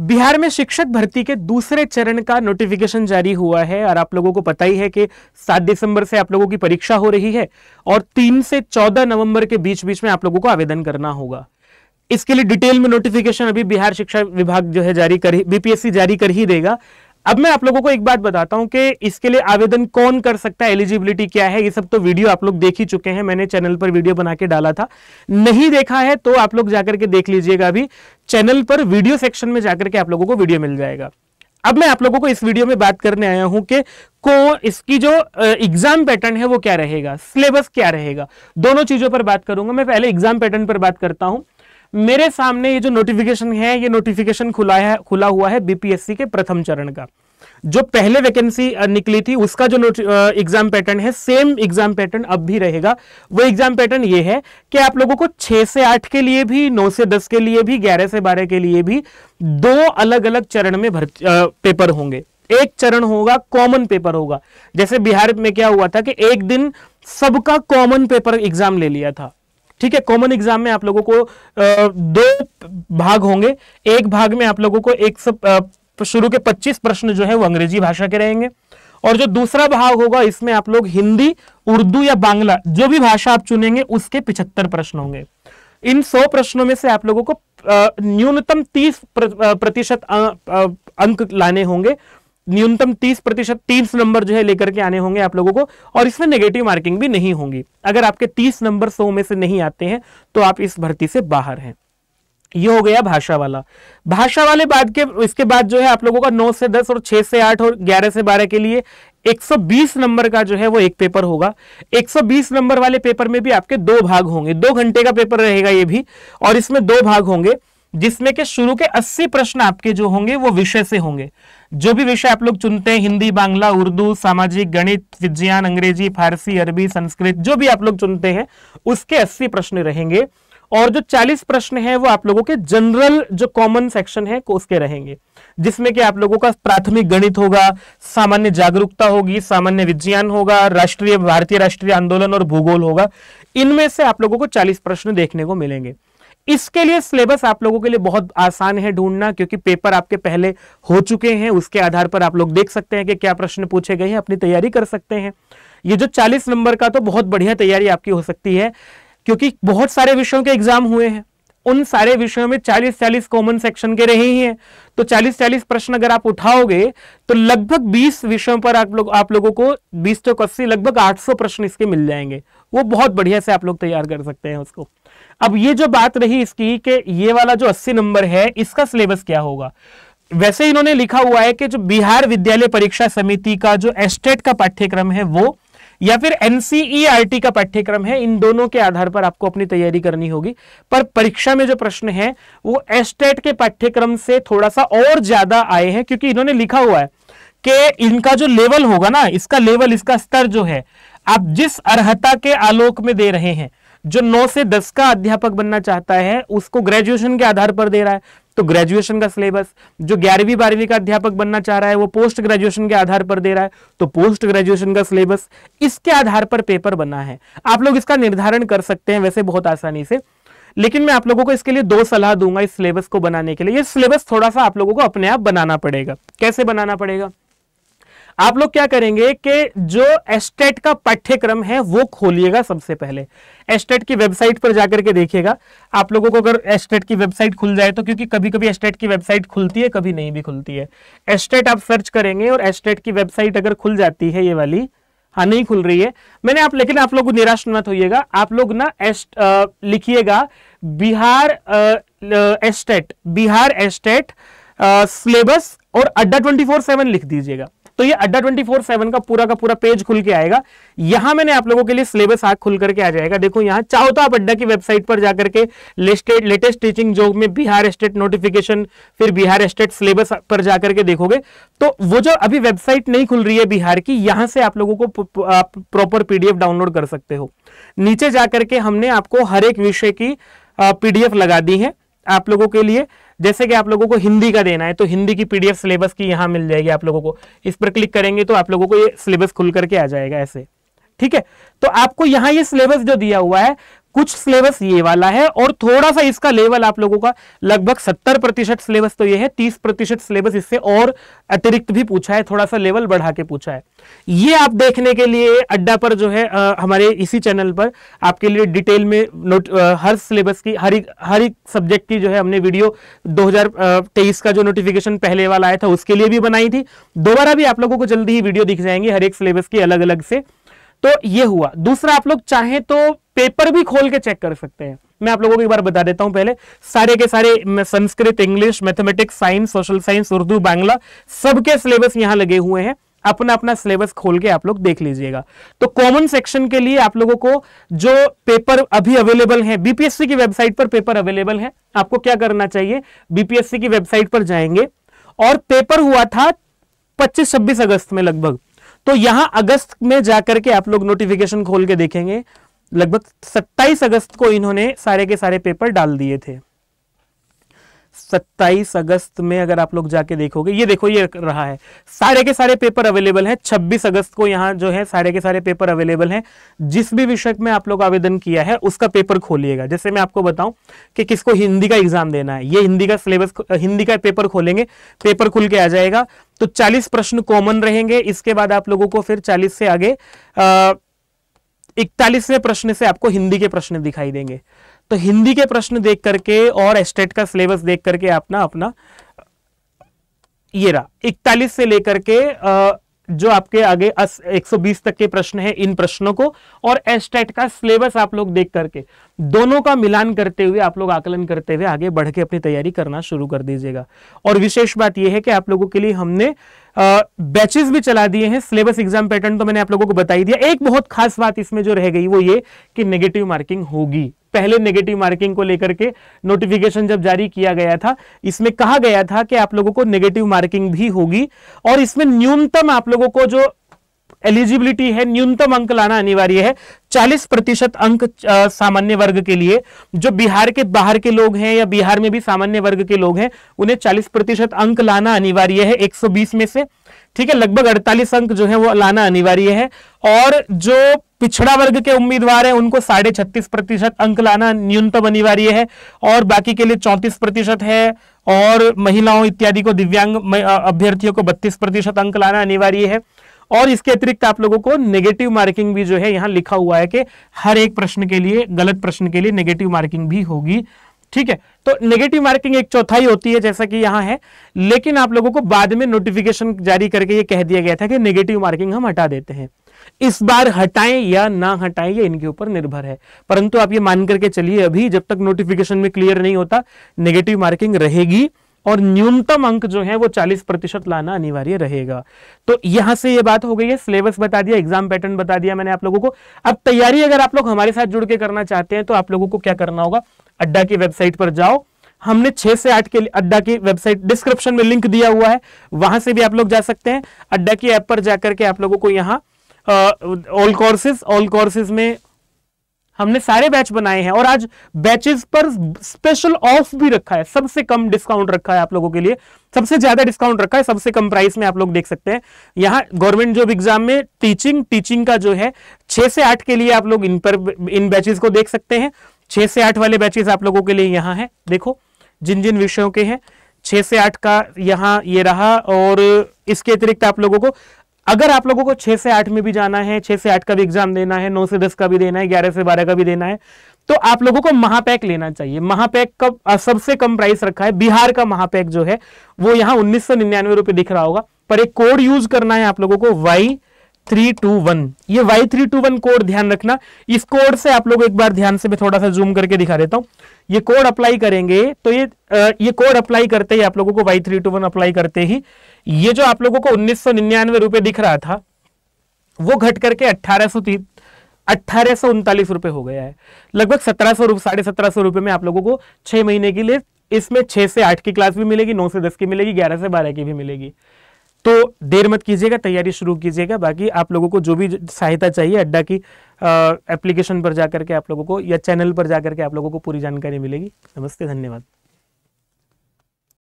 बिहार में शिक्षक भर्ती के दूसरे चरण का नोटिफिकेशन जारी हुआ है और आप लोगों को पता ही है कि 7 दिसंबर से आप लोगों की परीक्षा हो रही है और 3 से 14 नवंबर के बीच बीच में आप लोगों को आवेदन करना होगा इसके लिए डिटेल में नोटिफिकेशन अभी बिहार शिक्षा विभाग जो है जारी कर बीपीएससी जारी कर ही देगा अब मैं आप लोगों को एक बात बताता हूं कि इसके लिए आवेदन कौन कर सकता है एलिजिबिलिटी क्या है ये सब तो वीडियो आप लोग देख ही चुके हैं मैंने चैनल पर वीडियो बना के डाला था नहीं देखा है तो आप लोग जाकर के देख लीजिएगा अभी चैनल पर वीडियो सेक्शन में जाकर के आप लोगों को वीडियो मिल जाएगा अब मैं आप लोगों को इस वीडियो में बात करने आया हूं कि को इसकी जो एग्जाम पैटर्न है वो क्या रहेगा सिलेबस क्या रहेगा दोनों चीजों पर बात करूंगा मैं पहले एग्जाम पैटर्न पर बात करता हूं मेरे सामने ये जो नोटिफिकेशन है ये नोटिफिकेशन खुला है खुला हुआ है बीपीएससी के प्रथम चरण का जो पहले वैकेंसी निकली थी उसका जो एग्जाम पैटर्न है सेम एग्जाम पैटर्न अब भी रहेगा वो एग्जाम पैटर्न ये है कि आप लोगों को 6 से 8 के लिए भी 9 से 10 के लिए भी 11 से 12 के लिए भी दो अलग अलग चरण में पेपर होंगे एक चरण होगा कॉमन पेपर होगा जैसे बिहार में क्या हुआ था कि एक दिन सबका कॉमन पेपर एग्जाम ले लिया था ठीक है कॉमन एग्जाम में आप लोगों को दो भाग होंगे एक भाग में आप लोगों को एक शुरू के 25 प्रश्न जो है वो अंग्रेजी भाषा के रहेंगे और जो दूसरा भाग होगा इसमें आप लोग हिंदी उर्दू या बांग्ला जो भी भाषा आप चुनेंगे उसके पिछहत्तर प्रश्न होंगे इन सौ प्रश्नों में से आप लोगों को न्यूनतम तीस प्रतिशत अंक लाने होंगे न्यूनतम 30 प्रतिशत तीस नंबर जो है लेकर के आने होंगे आप लोगों को और इसमें नेगेटिव मार्किंग भी नहीं होंगी अगर आपके 30 नंबर 100 में से नहीं आते हैं तो आप इस भर्ती से बाहर हैं ये हो गया भाषा वाला भाषा वाले बाद के इसके बाद जो है आप लोगों का 9 से 10 और 6 से 8 और 11 से 12 के लिए 120 नंबर का जो है वो एक पेपर होगा 120 नंबर वाले पेपर में भी आपके दो भाग होंगे दो घंटे का पेपर रहेगा ये भी और इसमें दो भाग होंगे जिसमें के शुरू के 80 प्रश्न आपके जो होंगे वो विषय से होंगे जो भी विषय आप लोग चुनते हैं हिंदी बांग्ला उर्दू सामाजिक गणित विज्ञान अंग्रेजी फारसी अरबी संस्कृत जो भी आप लोग चुनते हैं उसके अस्सी प्रश्न रहेंगे और जो 40 प्रश्न हैं वो आप लोगों के जनरल जो कॉमन सेक्शन है उसके रहेंगे जिसमें कि आप लोगों का प्राथमिक गणित होगा सामान्य जागरूकता होगी सामान्य विज्ञान होगा राष्ट्रीय भारतीय राष्ट्रीय आंदोलन और भूगोल होगा इनमें से आप लोगों को चालीस प्रश्न देखने को मिलेंगे इसके लिए सिलेबस आप लोगों के लिए बहुत आसान है ढूंढना क्योंकि पेपर आपके पहले हो चुके हैं उसके आधार पर आप लोग देख सकते हैं कि क्या प्रश्न पूछे गए हैं अपनी तैयारी कर सकते हैं ये जो 40 नंबर का तो बहुत बढ़िया तैयारी आपकी हो सकती है क्योंकि बहुत सारे विषयों के एग्जाम हुए हैं उन सारे विषयों में 40-40 कॉमन सेक्शन के रहे ही हैं तो 40-40 प्रश्न अगर आप उठाओगे तो लगभग 20 विषयों पर आप लोग आप लोगों को 20 तो अस्सी लगभग 800 प्रश्न इसके मिल जाएंगे वो बहुत बढ़िया से आप लोग तैयार कर सकते हैं उसको अब ये जो बात रही इसकी कि ये वाला जो 80 नंबर है इसका सिलेबस क्या होगा वैसे इन्होंने लिखा हुआ है कि जो बिहार विद्यालय परीक्षा समिति का जो एस्टेट का पाठ्यक्रम है वो या फिर एनसीईआरटी का पाठ्यक्रम है इन दोनों के आधार पर आपको अपनी तैयारी करनी होगी पर परीक्षा में जो प्रश्न है वो एस्टेट के पाठ्यक्रम से थोड़ा सा और ज्यादा आए हैं क्योंकि इन्होंने लिखा हुआ है कि इनका जो लेवल होगा ना इसका लेवल इसका स्तर जो है आप जिस अर्हता के आलोक में दे रहे हैं जो नौ से दस का अध्यापक बनना चाहता है उसको ग्रेजुएशन के आधार पर दे रहा है तो ग्रेजुएशन का सिलेबस जो ग्यारहवीं बारहवीं का अध्यापक बनना चाह रहा है वो पोस्ट ग्रेजुएशन के आधार पर दे रहा है तो पोस्ट ग्रेजुएशन का सिलेबस इसके आधार पर पेपर बना है आप लोग इसका निर्धारण कर सकते हैं वैसे बहुत आसानी से लेकिन मैं आप लोगों को इसके लिए दो सलाह दूंगा इस सिलेबस को बनाने के लिए ये सिलेबस थोड़ा सा आप लोगों को अपने आप बनाना पड़ेगा कैसे बनाना पड़ेगा आप लोग क्या करेंगे कि जो एस्टेट का पाठ्यक्रम है वो खोलिएगा सबसे पहले एस्टेट की वेबसाइट पर जाकर के देखिएगा आप लोगों को अगर एस्टेट की वेबसाइट खुल जाए तो क्योंकि कभी कभी एस्टेट की वेबसाइट खुलती है कभी नहीं भी खुलती है एस्टेट आप सर्च करेंगे और एस्टेट की वेबसाइट अगर खुल जाती है ये वाली हाँ नहीं खुल रही है मैंने आप लेकिन आप लोग निराश मत होइएगा आप लोग ना एस्ट लिखिएगा Bihar STET Bihar STET syllabus और अड्डा ट्वेंटी फोर सेवन लिख दीजिएगा तो ये अड्डा ट्वेंटी फोर सेवन का पूरा का पूरा पेज खुल के आएगा यहां मैंने आप लोगों के लिए सिलेबस आग खुल करके आ जाएगा देखो यहां चाहो तो आप अड्डा की वेबसाइट पर जाकर के लेटेस्ट टीचिंग जॉब में बिहार स्टेट नोटिफिकेशन फिर बिहार स्टेट सिलेबस पर जाकर के देखोगे तो वो जो अभी वेबसाइट नहीं खुल रही है बिहार की यहां से आप लोगों को प्रॉपर पीडीएफ डाउनलोड कर सकते हो नीचे जाकर के हमने आपको हर एक विषय की पीडीएफ लगा दी है आप लोगों के लिए जैसे कि आप लोगों को हिंदी का देना है तो हिंदी की पीडीएफ सिलेबस की यहाँ मिल जाएगी आप लोगों को इस पर क्लिक करेंगे तो आप लोगों को ये सिलेबस खुल करके आ जाएगा ऐसे ठीक है तो आपको यहाँ ये सिलेबस जो दिया हुआ है कुछ सिलेबस ये वाला है और थोड़ा सा इसका लेवल आप लोगों का लगभग सत्तर प्रतिशत सिलेबस तो ये है तीस प्रतिशत सिलेबस इससे और अतिरिक्त भी पूछा है थोड़ा सा लेवल बढ़ा के पूछा है ये आप देखने के लिए अड्डा पर जो है आ, हमारे इसी चैनल पर आपके लिए डिटेल में नोट आ, हर सिलेबस की हर हर एक सब्जेक्ट की जो है हमने वीडियो 2023 का जो नोटिफिकेशन पहले वाला आया था उसके लिए भी बनाई थी दोबारा भी आप लोगों को जल्दी ही वीडियो दिख जाएंगे हर एक सिलेबस की अलग अलग से तो ये हुआ दूसरा आप लोग चाहें तो पेपर भी खोल के चेक कर सकते हैं मैं आप लोगों को एक बार बता देता हूं पहले सारे के सारे Sanskrit English mathematics science social science Urdu Bangla सबके सिलेबस यहां लगे हुए हैं अपना अपना सिलेबस खोल के आप लोग देख लीजिएगा तो कॉमन सेक्शन के लिए आप लोगों को जो पेपर अभी अवेलेबल है बीपीएससी की वेबसाइट पर पेपर अवेलेबल है आपको क्या करना चाहिए बीपीएससी की वेबसाइट पर जाएंगे और पेपर हुआ था 25-26 अगस्त में लगभग तो यहां अगस्त में जाकर के आप लोग नोटिफिकेशन खोल के देखेंगे लगभग 27 अगस्त को इन्होंने सारे के सारे पेपर डाल दिए थे 27 अगस्त में अगर आप लोग जाके देखोगे ये देखो ये रहा है सारे के सारे पेपर अवेलेबल हैं 26 अगस्त को यहाँ जो है सारे के सारे पेपर अवेलेबल हैं जिस भी विषय में आप लोग आवेदन किया है उसका पेपर खोलिएगा जैसे मैं आपको बताऊं कि किसको हिंदी का एग्जाम देना है ये हिंदी का सिलेबस हिंदी का पेपर खोलेंगे पेपर खुल के आ जाएगा तो 40 प्रश्न कॉमन रहेंगे इसके बाद आप लोगों को फिर 40 से आगे इकतालीसवें प्रश्न से आपको हिंदी के प्रश्न दिखाई देंगे तो हिंदी के प्रश्न देख करके और एस्टेट का सिलेबस देख करके अपना अपना ये रहा इकतालीस से लेकर के जो आपके आगे 120 तक के प्रश्न है इन प्रश्नों को और एस्टेट का सिलेबस आप लोग देख करके दोनों का मिलान करते हुए आप लोग आकलन करते हुए आगे बढ़ के अपनी तैयारी करना शुरू कर दीजिएगा और विशेष बात यह है कि आप लोगों के लिए हमने बैचेस भी चला दिए हैं सिलेबस एग्जाम पैटर्न तो मैंने आप लोगों को बताई दिया एक बहुत खास बात इसमें जो रह गई वो ये कि नेगेटिव मार्किंग होगी पहले नेगेटिव मार्किंग को लेकर के नोटिफिकेशन जब जारी किया गया था इसमें कहा गया था कि आप लोगों को नेगेटिव मार्किंग भी होगी और इसमें न्यूनतम आप लोगों को जो एलिजिबिलिटी है न्यूनतम अंक लाना अनिवार्य है 40 प्रतिशत अंक सामान्य वर्ग के लिए जो बिहार के बाहर के लोग हैं या बिहार में भी सामान्य वर्ग के लोग हैं उन्हें 40 प्रतिशत अंक लाना अनिवार्य है 120 में से ठीक है लगभग 48 अंक जो है वो लाना अनिवार्य है और जो पिछड़ा वर्ग के उम्मीदवार हैं उनको साढ़े छत्तीस प्रतिशत अंक लाना न्यूनतम अनिवार्य है और बाकी के लिए चौंतीस प्रतिशत है और महिलाओं इत्यादि को दिव्यांग अभ्यर्थियों को बत्तीस प्रतिशत अंक लाना अनिवार्य है और इसके अतिरिक्त आप लोगों को नेगेटिव मार्किंग भी जो है यहाँ लिखा हुआ है कि हर एक प्रश्न के लिए गलत प्रश्न के लिए नेगेटिव मार्किंग भी होगी ठीक है तो नेगेटिव मार्किंग एक चौथाई होती है जैसा कि यहां है लेकिन आप लोगों को बाद में नोटिफिकेशन जारी करके ये कह दिया गया था कि नेगेटिव मार्किंग हम हटा देते हैं इस बार हटाएं या ना हटाएं ये इनके ऊपर निर्भर है परंतु आप ये मान करके चलिए अभी जब तक नोटिफिकेशन में क्लियर नहीं होता नेगेटिव मार्किंग रहेगी और न्यूनतम अंक जो है वो 40 प्रतिशत लाना अनिवार्य रहेगा तो यहां से ये बात हो गई है सिलेबस बता दिया एग्जाम पैटर्न बता दिया मैंने आप लोगों को अब तैयारी अगर आप लोग हमारे साथ जुड़ के करना चाहते हैं तो आप लोगों को क्या करना होगा अड्डा की वेबसाइट पर जाओ हमने छह से आठ के अड्डा की वेबसाइट डिस्क्रिप्शन में लिंक दिया हुआ है वहां से भी आप लोग जा सकते हैं अड्डा की ऐप पर जाकर के आप लोगों को यहाँ ऑल कोर्सेज ऑल कोर्सेज में हमने सारे बैच बनाए हैं और आज बैचेस पर स्पेशल ऑफ भी रखा है सबसे कम डिस्काउंट रखा है आप लोगों के लिए सबसे ज्यादा डिस्काउंट रखा है सबसे कम प्राइस में आप लोग देख सकते हैं यहाँ गवर्नमेंट जॉब एग्जाम में टीचिंग टीचिंग का जो है छह से आठ के लिए आप लोग इन पर इन बैचेस को देख सकते हैं छह से आठ वाले बैचेस आप लोगों के लिए यहाँ है देखो जिन जिन विषयों के हैं छह से आठ का यहाँ ये रहा और इसके अतिरिक्त आप लोगों को अगर आप लोगों को छह से आठ में भी जाना है छह से आठ का भी एग्जाम देना है नौ से दस का भी देना है ग्यारह से बारह का भी देना है तो आप लोगों को महापैक लेना चाहिए महापैक का सबसे कम प्राइस रखा है बिहार का महापैक जो है वो यहाँ उन्नीस सौ निन्यानवे रुपए दिख रहा होगा पर एक कोड यूज करना है आप लोगों को वाई थ्री टू वन ये Y three two one code ध्यान रखना इस कोड से आप लोग एक बार ध्यान से मैं थोड़ा सा जूम करके दिखा देता हूं ये कोड अप्लाई करेंगे तो ये आ, ये कोड अप्लाई करते ही आप लोगों को Y three two one apply करते ही ये जो आप लोगों को उन्नीस सौ निन्यानवे रुपए दिख रहा था वो घट करके अट्ठारह सौ अट्ठारह सौ उनतालीस रुपये हो गया है लगभग सत्रह सौ रुपए साढ़े सत्रह सौ रुपये में आप लोगों को छह महीने के लिए इसमें छह से आठ की क्लास भी मिलेगी नौ से दस की मिलेगी ग्यारह से बारह की भी मिलेगी तो देर मत कीजिएगा तैयारी शुरू कीजिएगा बाकी आप लोगों को जो भी सहायता चाहिए अड्डा की एप्लीकेशन पर जाकर के आप लोगों को या चैनल पर जाकर के आप लोगों को पूरी जानकारी मिलेगी नमस्ते धन्यवाद